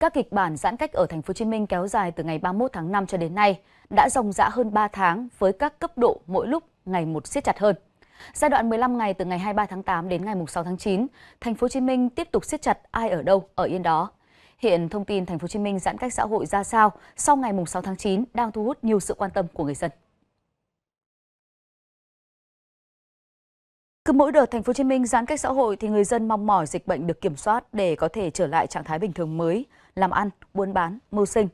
Các kịch bản giãn cách ở thành phố Hồ Chí Minh kéo dài từ ngày 31 tháng 5 cho đến nay đã ròng rã hơn 3 tháng với các cấp độ mỗi lúc ngày một siết chặt hơn. Giai đoạn 15 ngày từ ngày 23 tháng 8 đến ngày 6 tháng 9, thành phố Hồ Chí Minh tiếp tục siết chặt ai ở đâu ở yên đó. Hiện thông tin thành phố Hồ Chí Minh giãn cách xã hội ra sao sau ngày 6 tháng 9 đang thu hút nhiều sự quan tâm của người dân. Cứ mỗi đợt thành phố Hồ Chí Minh giãn cách xã hội thì người dân mong mỏi dịch bệnh được kiểm soát để có thể trở lại trạng thái bình thường mới, làm ăn, buôn bán, mưu sinh.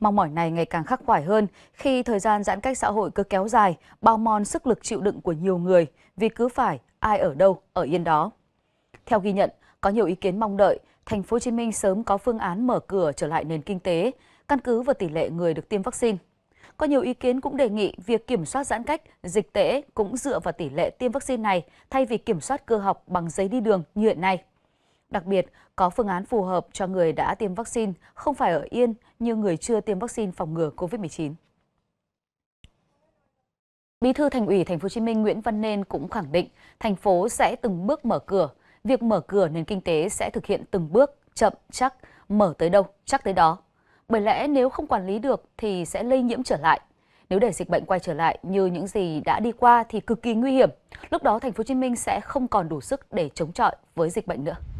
Mong mỏi này ngày càng khắc khoải hơn khi thời gian giãn cách xã hội cứ kéo dài, bao mòn sức lực chịu đựng của nhiều người vì cứ phải ai ở đâu ở yên đó. Theo ghi nhận, có nhiều ý kiến mong đợi thành phố Hồ Chí Minh sớm có phương án mở cửa trở lại nền kinh tế căn cứ vào tỷ lệ người được tiêm vaccine. Có nhiều ý kiến cũng đề nghị việc kiểm soát giãn cách, dịch tễ cũng dựa vào tỷ lệ tiêm vaccine này thay vì kiểm soát cơ học bằng giấy đi đường như hiện nay. Đặc biệt, có phương án phù hợp cho người đã tiêm vaccine, không phải ở yên như người chưa tiêm vaccine phòng ngừa COVID-19. Bí thư Thành ủy Thành phố Hồ Chí Minh Nguyễn Văn Nên cũng khẳng định thành phố sẽ từng bước mở cửa. Việc mở cửa nền kinh tế sẽ thực hiện từng bước, chậm chắc, mở tới đâu chắc tới đó. Bởi lẽ nếu không quản lý được thì sẽ lây nhiễm trở lại. Nếu để dịch bệnh quay trở lại như những gì đã đi qua thì cực kỳ nguy hiểm. Lúc đó thành phố Hồ Chí Minh sẽ không còn đủ sức để chống chọi với dịch bệnh nữa.